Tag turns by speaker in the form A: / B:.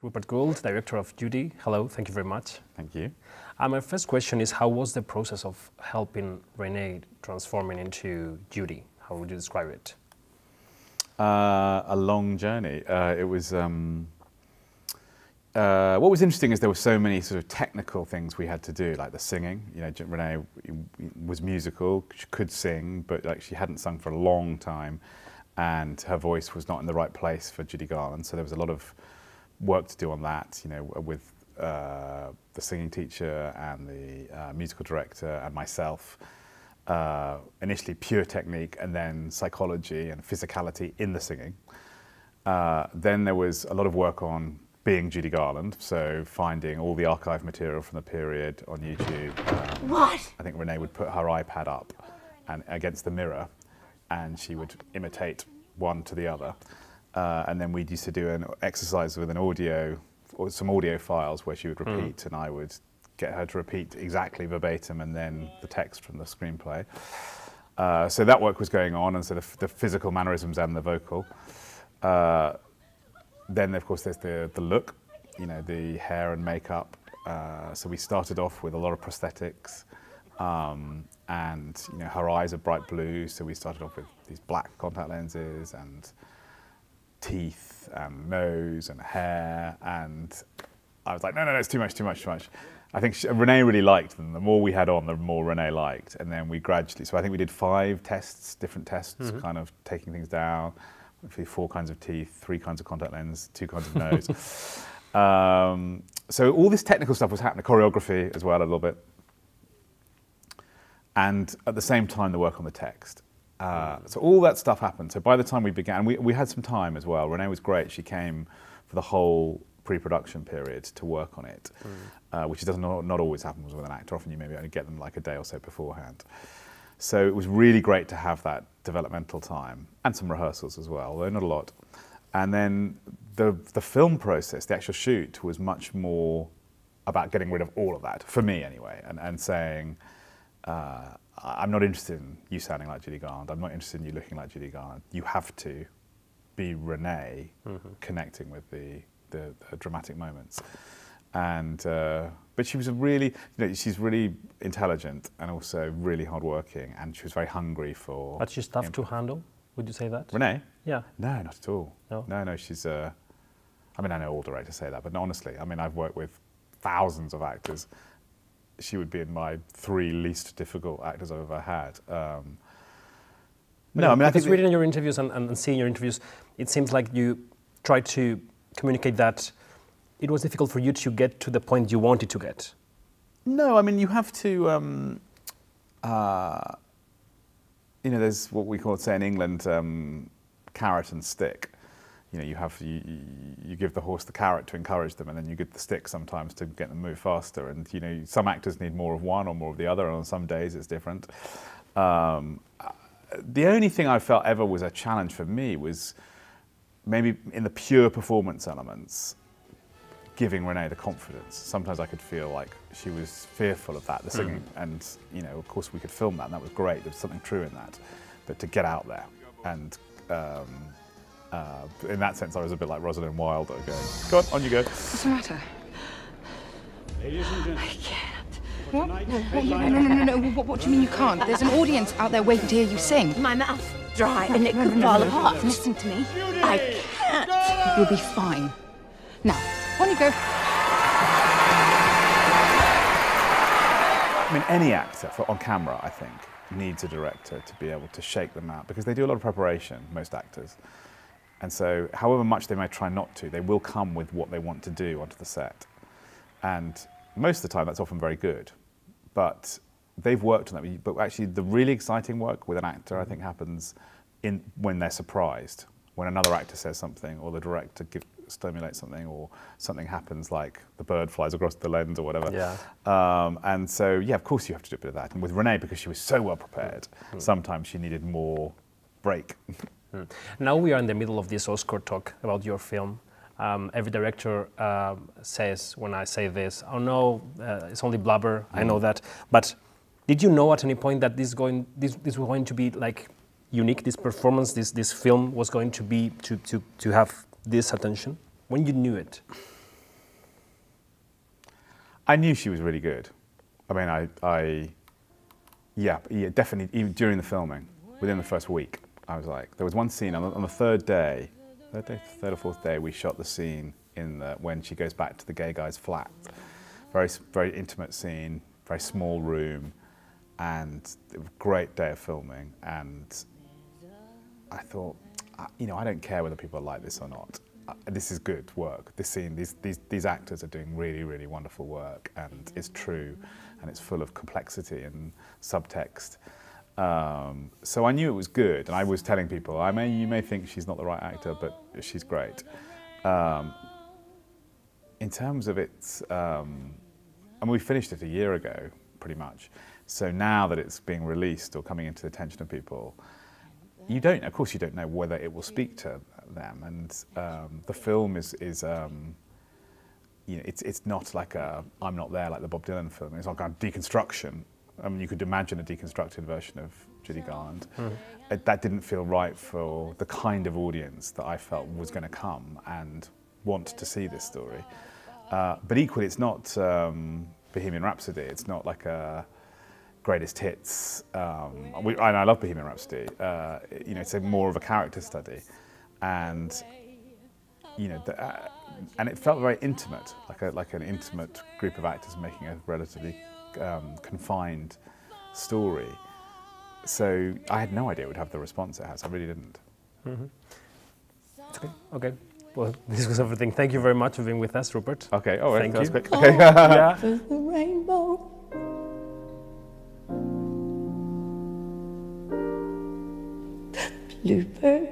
A: Rupert Gould, Director of Judy. Hello, thank you very much. Thank you. Uh, my first question is, how was the process of helping Renee transforming into Judy? How would you describe it? Uh, a long journey. Uh, it was. Um, uh, what was interesting is there were so many sort of technical things we had to do, like the singing. You know, Renee was musical; she could sing, but like she hadn't sung for a long time, and her voice was not in the right place for Judy Garland. So there was a lot of work to do on that, you know, with uh, the singing teacher and the uh, musical director and myself. Uh, initially pure technique and then psychology and physicality in the singing. Uh, then there was a lot of work on being Judy Garland, so finding all the archive material from the period on YouTube. Um, what? I think Renee would put her iPad up and against the mirror and she would imitate one to the other. Uh, and then we used to do an exercise with an audio, or some audio files where she would hmm. repeat mm. and I would get her to repeat exactly verbatim and then the text from the screenplay. Uh, so that work was going on, and so the, the physical mannerisms and the vocal. Uh, then, of course, there's the, the look, you know, the hair and makeup. Uh, so we started off with a lot of prosthetics, um, and you know, her eyes are bright blue. So we started off with these black contact lenses and teeth and nose and hair. And I was like, no, no, no, it's too much, too much, too much. I think she, Renee really liked them. The more we had on, the more Renee liked. And then we gradually, so I think we did five tests, different tests, mm -hmm. kind of taking things down. Four kinds of teeth, three kinds of contact lens, two kinds of nose. um, so all this technical stuff was happening, choreography as well, a little bit. And at the same time, the work on the text. Uh, so all that stuff happened. So by the time we began, we, we had some time as well. Renee was great. She came for the whole pre-production period to work on it, mm. uh, which does not, not always happen with an actor. Often you maybe only get them like a day or so beforehand. So it was really great to have that developmental time and some rehearsals as well, though not a lot. And then the, the film process, the actual shoot, was much more about getting rid of all of that, for me anyway, and, and saying, uh, I'm not interested in you sounding like Judy Garland. I'm not interested in you looking like Judy Garland. You have to be Renee mm-hmm. connecting with the, the, the, dramatic moments. And uh, but she was a really, you know, she's really intelligent and also really hardworking, and she was very hungry for. But she's tough to handle. Would you say that? Renee? Yeah. No, not at all. No. No, no. She's. Uh, I mean, I know all directors say that, but honestly, I mean, I've worked with thousands of actors, she would be in my three least difficult actors I've ever had. Um, no, I mean, I think reading your interviews and, and, seeing your interviews, it seems like you try to communicate that it was difficult for you to get to the point you wanted to get. No, I mean, you have to. Um, uh, you know, there's what we call, say, in England, um, carrot and stick you know, you have you, you give the horse the carrot to encourage them, and then you give the stick sometimes to get them move faster. And you know, some actors need more of one or more of the other, and on some days it's different. Um, the only thing I felt ever was a challenge for me was maybe in the pure performance elements, giving Renee the confidence. Sometimes I could feel like she was fearful of that, the hmm. singing, mm. and you know, of course we could film that, and that was great. There was something true in that, but to get out there and um, uh, in that sense, I was a bit like Rosalind Wilder go on, on you go. What's the matter? Ladies and gentlemen. I can't. What? no, no, no, no, no, no. What, what do you mean you can't? There's an audience out there waiting to hear you sing. My mouth dry and it could fall apart. Listen to me. I can't. You'll be fine. Now, on you go. I mean, any actor for, on camera, I think, needs a director to be able to shake them out because they do a lot of preparation, most actors. And so, however much they may try not to, they will come with what they want to do onto the set. And most of the time, that's often very good. But they've worked on that. But actually, the really exciting work with an actor, I think, happens in, when they're surprised, when another actor says something, or the director give, stimulates something, or something happens like the bird flies across the lens or whatever. Yeah. Um, and so, yeah, of course, you have to do a bit of that. And with Renee, because she was so well prepared, mm. sometimes she needed more break. Hmm. Now we are in the middle of this Oscar talk about your film. Um, every director uh, says when I say this, oh no, uh, it's only blubber. Mm. I know hmm. that. But did you know at any point that this going this this was going to be like unique? This performance, this this film was going to be to to to have this attention when you knew it. I knew she was really good. I mean, I, I yeah, yeah, definitely even during the filming, within the first week. I was like, there was one scene on the, on the third day, third day, third or fourth day, we shot the scene in the, when she goes back to the gay guy's flat. Very, very intimate scene, very small room, and a great day of filming. And I thought, you know, I don't care whether people like this or not. This is good work. This scene, these, these, these actors are doing really, really wonderful work, and it's true, and it's full of complexity and subtext. Um, so I knew it was good, and I was telling people, I may, you may think she's not the right actor, but she's great. Um, in terms of its, um, I mean, we finished it a year ago, pretty much. So now that it's being released or coming into the attention of people, you don't, of course, you don't know whether it will speak to them. And um, the film is, is um, you know, it's, it's not like a I'm not there like the Bob Dylan film. It's like a deconstruction I mean, you could imagine a deconstructed version of Judy Garland. Mm. Mm-hmm. It, uh, that didn't feel right for the kind of audience that I felt was going to come and want to see this story. Uh, but equally, it's not um, Bohemian Rhapsody. It's not like a greatest hits. Um, we, and I love Bohemian Rhapsody. Uh, you know, it's a more of a character study, and you know, the, uh, and it felt very intimate, like a, like an intimate group of actors making a relatively um, confined story. So I had no idea it would have the response it has. I really didn't. Mm -hmm. okay. Okay. Well, this was everything. Thank you very much for being with us, Rupert. Okay. Oh, thank you. quick. Oh. Okay. yeah. The rainbow. Bluebird.